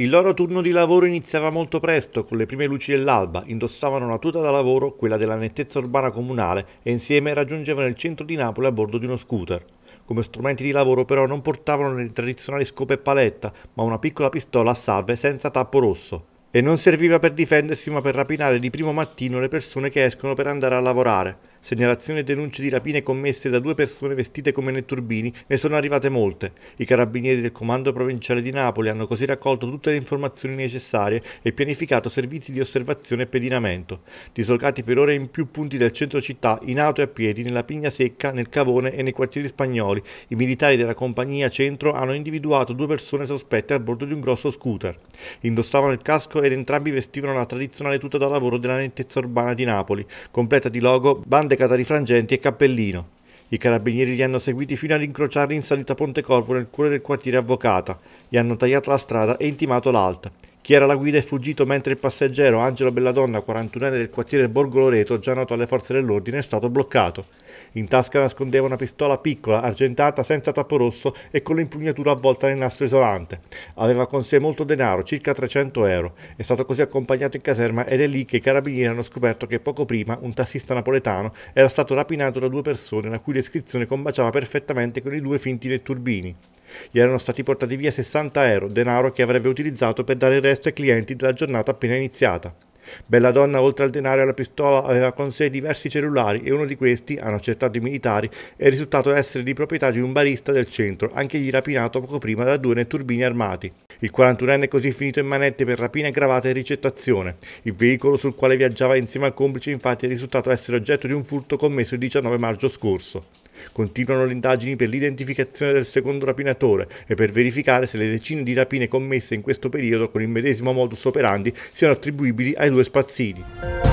Il loro turno di lavoro iniziava molto presto, con le prime luci dell'alba, indossavano la tuta da lavoro, quella della nettezza urbana comunale, e insieme raggiungevano il centro di Napoli a bordo di uno scooter. Come strumenti di lavoro però non portavano le tradizionali scope e paletta, ma una piccola pistola a salve senza tappo rosso. E non serviva per difendersi ma per rapinare di primo mattino le persone che escono per andare a lavorare. Segnalazioni e denunce di rapine commesse da due persone vestite come netturbini ne sono arrivate molte. I carabinieri del Comando Provinciale di Napoli hanno così raccolto tutte le informazioni necessarie e pianificato servizi di osservazione e pedinamento, dislocati per ore in più punti del centro città, in auto e a piedi, nella Pigna Secca, nel Cavone e nei quartieri spagnoli. I militari della compagnia centro hanno individuato due persone sospette a bordo di un grosso scooter. Indossavano il casco ed entrambi vestivano la tradizionale tuta da lavoro della nettezza urbana di Napoli, completa di logo, banda mutande catarifrangenti e cappellino. I carabinieri li hanno seguiti fino ad incrociarli in salita Ponte Corvo nel cuore del quartiere Avvocata, gli hanno tagliato la strada e intimato l'alta. Chi era la guida è fuggito mentre il passeggero Angelo Belladonna, 41enne del quartiere Borgo Loreto, già noto alle forze dell'ordine, è stato bloccato. In tasca nascondeva una pistola piccola, argentata, senza tappo rosso e con l'impugnatura avvolta nel nastro isolante. Aveva con sé molto denaro, circa 300 euro. È stato così accompagnato in caserma ed è lì che i carabinieri hanno scoperto che poco prima un tassista napoletano era stato rapinato da due persone la cui descrizione combaciava perfettamente con i due finti netturbini. Gli erano stati portati via 60 euro, denaro che avrebbe utilizzato per dare il resto ai clienti della giornata appena iniziata. Bella donna, oltre al denaro e alla pistola, aveva con sé diversi cellulari e uno di questi, hanno accertato i militari, è risultato essere di proprietà di un barista del centro, anche anch'egli rapinato poco prima da due netturbini armati. Il 41enne è così finito in manette per rapina aggravata e ricettazione. Il veicolo sul quale viaggiava insieme al complice infatti è risultato essere oggetto di un furto commesso il 19 maggio scorso. Continuano le indagini per l'identificazione del secondo rapinatore e per verificare se le decine di rapine commesse in questo periodo con il medesimo modus operandi siano attribuibili ai due spazzini.